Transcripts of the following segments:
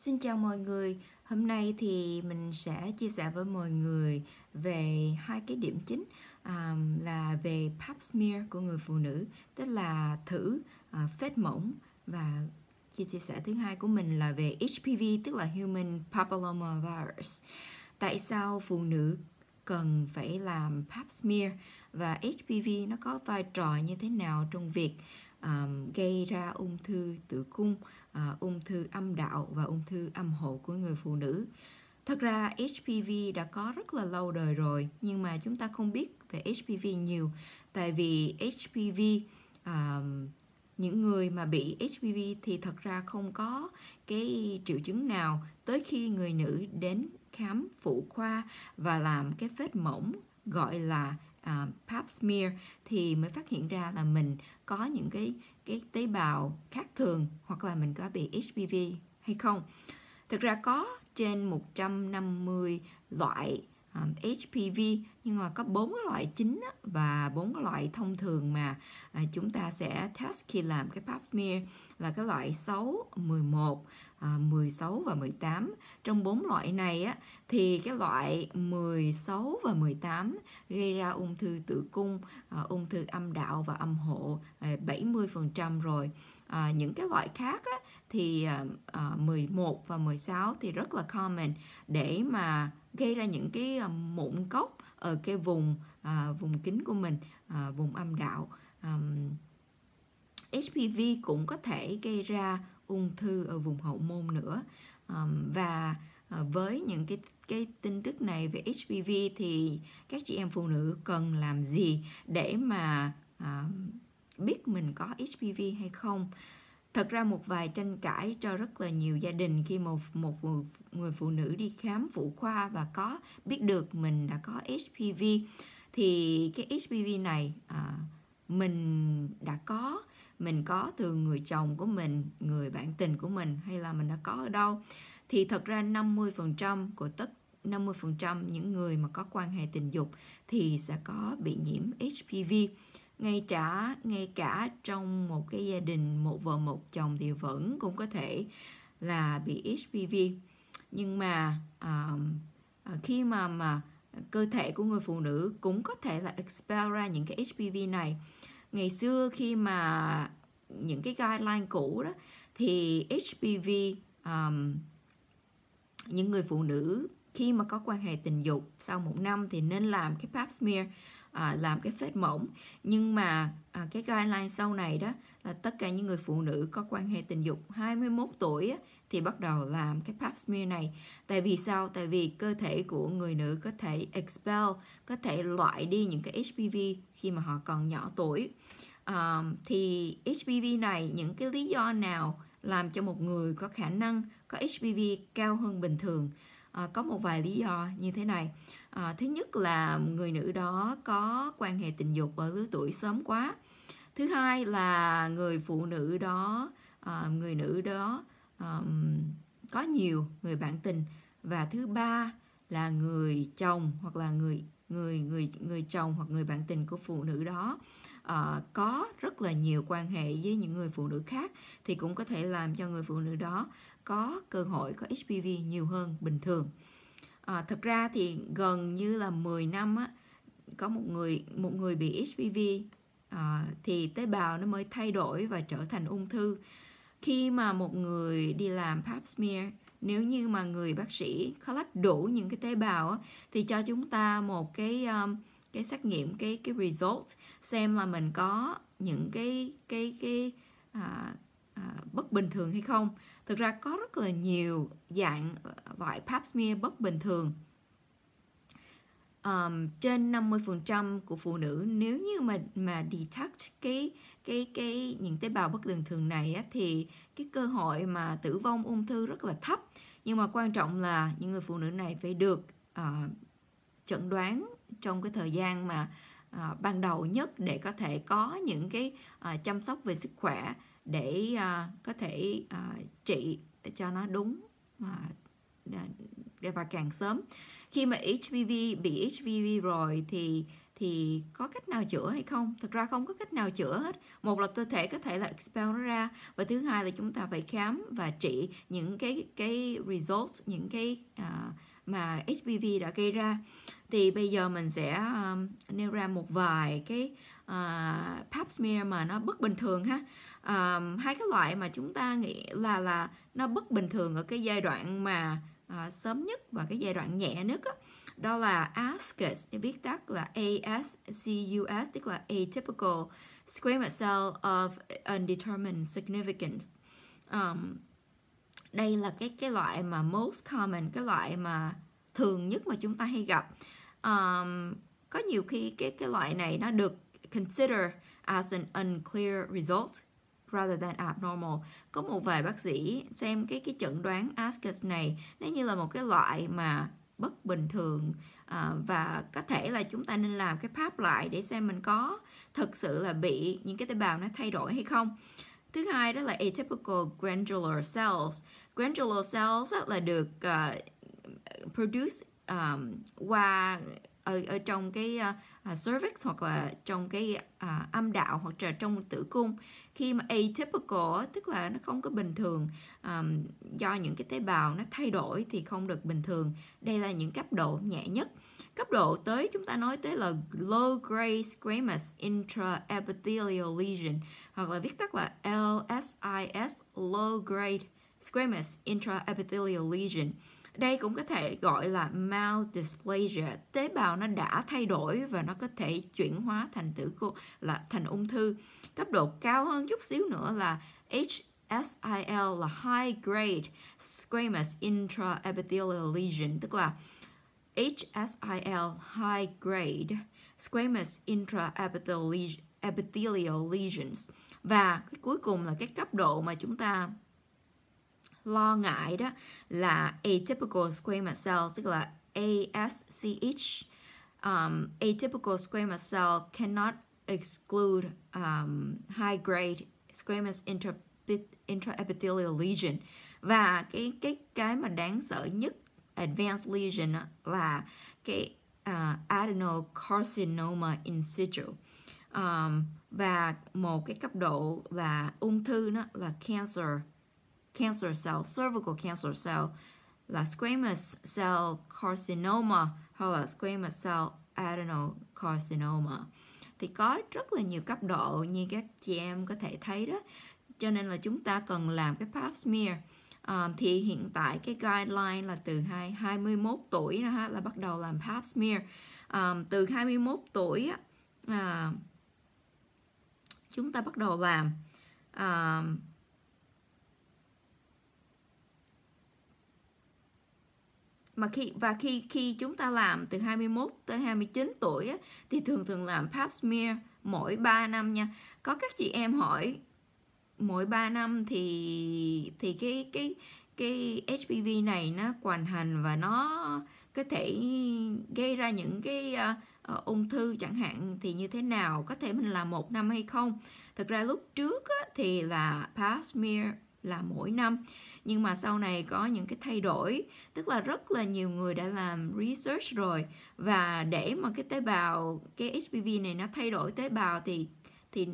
Xin chào mọi người. Hôm nay thì mình sẽ chia sẻ với mọi người về hai cái điểm chính um, là về pap smear của người phụ nữ, tức là thử uh, phết mỏng và chia chia sẻ thứ hai của mình là về HPV tức là human papilloma virus. Tại sao phụ nữ cần phải làm pap smear và HPV nó có vai trò như thế nào trong việc um, gây ra ung thư tử cung? à, ung thư âm đạo và ung thư âm hộ của người phụ nữ. Thật ra HPV đã có rất là lâu đời rồi nhưng mà chúng ta không biết về HPV nhiều tại vì HPV à, những người mà bị HPV thì thật ra không có cái triệu chứng nào tới khi người nữ đến khám phụ khoa và làm cái vết mỏng gọi là uh, pap smear thì mới phát hiện ra là mình có những cái cái tế bào khác thường hoặc là mình có bị HPV hay không. Thực ra có trên 150 loại um, HPV nhưng mà có bốn loại chính và bốn loại thông thường mà à, chúng ta sẽ test khi làm cái pap smear là cái loại 6, 11, 16 à, và 18. Trong bốn loại này á thì cái loại 16 và 18 gây ra ung thư tử cung, à, ung thư âm đạo và âm hộ 70% à, rồi. À, những cái loại khác á, thì à, 11 và 16 thì rất là common để mà gây ra những cái mụn cốc ở cái vùng à, vùng kính của mình, à, vùng âm đạo. À, HPV cũng có thể gây ra ung thư ở vùng hậu môn nữa và ờ, với những cái cái tin tức này về HPV thì các chị em phụ nữ cần làm gì để mà biết mình có HPV hay không thật ra một vài tranh cãi cho rất là nhiều gia đình khi một một người phụ nữ đi khám phụ khoa và có biết được mình đã có HPV thì cái HPV này à, mình đã có mình có từ người chồng của mình, người bạn tình của mình hay là mình đã có ở đâu thì thật ra 50% của tất 50% những người mà có quan hệ tình dục thì sẽ có bị nhiễm HPV ngay cả ngay cả trong một cái gia đình một vợ một chồng thì vẫn cũng có thể là bị HPV nhưng mà uh, khi mà mà cơ thể của người phụ nữ cũng có thể là expel ra những cái HPV này ngày xưa khi mà những cái guideline cũ đó thì HPV um, những người phụ nữ khi mà có quan hệ tình dục sau một năm thì nên làm cái pap smear à, làm cái phết mỏng nhưng mà à, cái guideline sau này đó là tất cả những người phụ nữ có quan hệ tình dục 21 tuổi á, thì bắt đầu làm cái pap smear này tại vì sao tại vì cơ thể của người nữ có thể expel có thể loại đi những cái HPV khi mà họ còn nhỏ tuổi à, thì HPV này những cái lý do nào làm cho một người có khả năng có HPV cao hơn bình thường à, có một vài lý do như thế này à, thứ nhất là người nữ đó có quan hệ tình dục ở lứa tuổi sớm quá thứ hai là người phụ nữ đó à, người nữ đó à, có nhiều người bạn tình và thứ ba là người chồng hoặc là người người người người chồng hoặc người bạn tình của phụ nữ đó uh, có rất là nhiều quan hệ với những người phụ nữ khác thì cũng có thể làm cho người phụ nữ đó có cơ hội có HPV nhiều hơn bình thường à, thực ra thì gần như là 10 năm á, có một người một người bị HPV à, thì tế bào nó mới thay đổi và trở thành ung thư khi mà một người đi làm pap smear nếu như mà người bác sĩ collect đủ những cái tế bào á, thì cho chúng ta một cái um, cái xét nghiệm cái cái result xem là mình có những cái cái cái à, À, bất bình thường hay không thực ra có rất là nhiều dạng loại ờ, pap smear bất bình thường um, trên 50% của phụ nữ nếu như mà mà detect cái cái cái những tế bào bất thường thường này á, thì cái cơ hội mà tử vong ung thư rất là thấp nhưng mà quan trọng là những người phụ nữ này phải được uh, chẩn đoán trong cái thời gian mà uh, ban đầu nhất để có thể có những cái uh, chăm sóc về sức khỏe để uh, có thể uh, trị cho nó đúng mà và à, càng sớm khi mà HPV bị HPV rồi thì thì có cách nào chữa hay không thực ra không có cách nào chữa hết một là cơ thể có thể là expel nó ra và thứ hai là chúng ta phải khám và trị những cái cái results những cái uh, mà HPV đã gây ra thì bây giờ mình sẽ um, nêu ra một vài cái uh, pap smear mà nó bất bình thường ha um, hai cái loại mà chúng ta nghĩ là là nó bất bình thường ở cái giai đoạn mà uh, sớm nhất và cái giai đoạn nhẹ nhất đó, đó là ascus viết tắt là ascus tức là atypical squamous cell of undetermined significance um, đây là cái cái loại mà most common cái loại mà thường nhất mà chúng ta hay gặp um, có nhiều khi cái cái loại này nó được consider as an unclear result rather than abnormal. Có một vài bác sĩ xem cái cái chẩn đoán Asperger's này nó như là một cái loại mà bất bình thường à, và có thể là chúng ta nên làm cái pháp lại để xem mình có thực sự là bị những cái tế bào nó thay đổi hay không. Thứ hai đó là atypical granular cells. Granular cells là được uh, produce um, qua ở ở trong cái uh, cervix hoặc là trong cái uh, âm đạo hoặc là trong tử cung khi mà atypical tức là nó không có bình thường um, do những cái tế bào nó thay đổi thì không được bình thường đây là những cấp độ nhẹ nhất cấp độ tới chúng ta nói tới là low grade squamous intraepithelial lesion hoặc là viết tắt là LSIS low grade squamous intraepithelial lesion đây cũng có thể gọi là maldysplasia tế bào nó đã thay đổi và nó có thể chuyển hóa thành tử cô là thành ung thư cấp độ cao hơn chút xíu nữa là HSIL là high grade squamous intraepithelial lesion tức là HSIL high grade squamous intraepithelial lesions và cái cuối cùng là cái cấp độ mà chúng ta lo ngại đó là atypical squamous cell tức là ASCH um, atypical squamous cell cannot exclude um, high grade squamous intraepithelial lesion và cái cái cái mà đáng sợ nhất advanced lesion là cái uh, adenocarcinoma in situ um, và một cái cấp độ là ung thư nó là cancer cancer cell, cervical cancer cell là squamous cell carcinoma hoặc là squamous cell adenocarcinoma. Thì có rất là nhiều cấp độ như các chị em có thể thấy đó. Cho nên là chúng ta cần làm cái pap smear. Um, thì hiện tại cái guideline là từ 2, 21 tuổi đó, là bắt đầu làm pap smear. Um, từ 21 tuổi uh, chúng ta bắt đầu làm um, mà khi và khi khi chúng ta làm từ 21 tới 29 tuổi á, thì thường thường làm pap smear mỗi 3 năm nha. Có các chị em hỏi mỗi 3 năm thì thì cái cái cái HPV này nó hoàn hành và nó có thể gây ra những cái uh, ung thư chẳng hạn thì như thế nào có thể mình làm một năm hay không thực ra lúc trước á, thì là pap smear là mỗi năm nhưng mà sau này có những cái thay đổi tức là rất là nhiều người đã làm research rồi và để mà cái tế bào cái HPV này nó thay đổi tế bào thì thì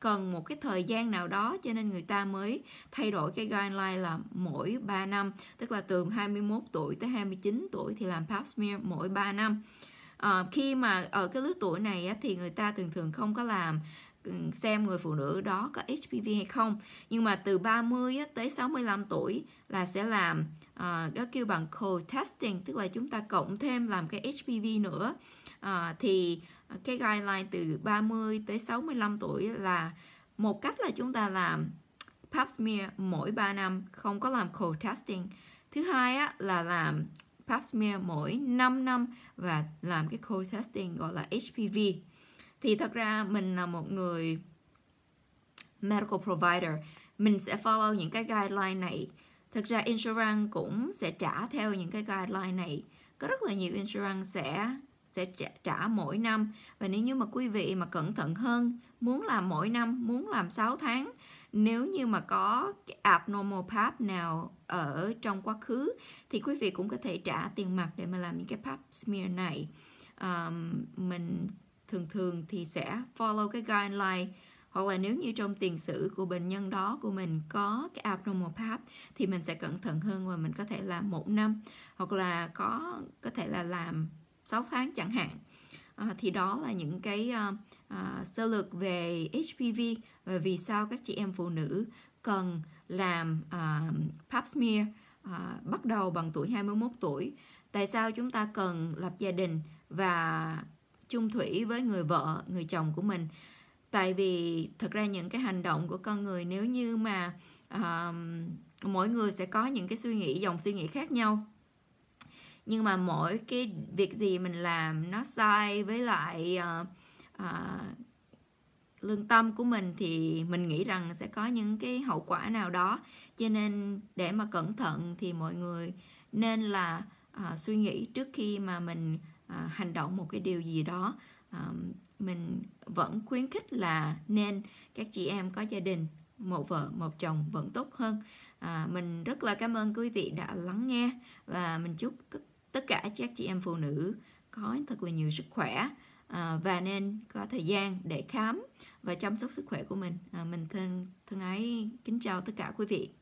cần một cái thời gian nào đó cho nên người ta mới thay đổi cái guideline là mỗi 3 năm tức là từ 21 tuổi tới 29 tuổi thì làm pap smear mỗi 3 năm à, khi mà ở cái lứa tuổi này á, thì người ta thường thường không có làm xem người phụ nữ đó có HPV hay không nhưng mà từ 30 tới 65 tuổi là sẽ làm uh, kêu bằng co-testing tức là chúng ta cộng thêm làm cái HPV nữa uh, thì cái guideline từ 30 tới 65 tuổi là một cách là chúng ta làm pap smear mỗi 3 năm không có làm co-testing thứ hai á, là làm pap smear mỗi 5 năm và làm cái co-testing gọi là HPV thì thật ra mình là một người medical provider mình sẽ follow những cái guideline này thực ra insurance cũng sẽ trả theo những cái guideline này có rất là nhiều insurance sẽ sẽ trả, trả mỗi năm và nếu như mà quý vị mà cẩn thận hơn muốn làm mỗi năm muốn làm 6 tháng nếu như mà có cái abnormal pap nào ở trong quá khứ thì quý vị cũng có thể trả tiền mặt để mà làm những cái pap smear này um, mình thường thường thì sẽ follow cái guideline hoặc là nếu như trong tiền sử của bệnh nhân đó của mình có cái abnormal pap thì mình sẽ cẩn thận hơn và mình có thể làm một năm hoặc là có có thể là làm 6 tháng chẳng hạn à, thì đó là những cái uh, uh, sơ lược về HPV và vì sao các chị em phụ nữ cần làm uh, pap smear uh, bắt đầu bằng tuổi 21 tuổi tại sao chúng ta cần lập gia đình và chung thủy với người vợ người chồng của mình tại vì thật ra những cái hành động của con người nếu như mà uh, mỗi người sẽ có những cái suy nghĩ dòng suy nghĩ khác nhau nhưng mà mỗi cái việc gì mình làm nó sai với lại uh, uh, lương tâm của mình thì mình nghĩ rằng sẽ có những cái hậu quả nào đó cho nên để mà cẩn thận thì mọi người nên là uh, suy nghĩ trước khi mà mình à, hành động một cái điều gì đó à, mình vẫn khuyến khích là nên các chị em có gia đình một vợ một chồng vẫn tốt hơn à, mình rất là cảm ơn quý vị đã lắng nghe và mình chúc tất cả các chị em phụ nữ có thật là nhiều sức khỏe à, và nên có thời gian để khám và chăm sóc sức khỏe của mình à, mình thân thân ái kính chào tất cả quý vị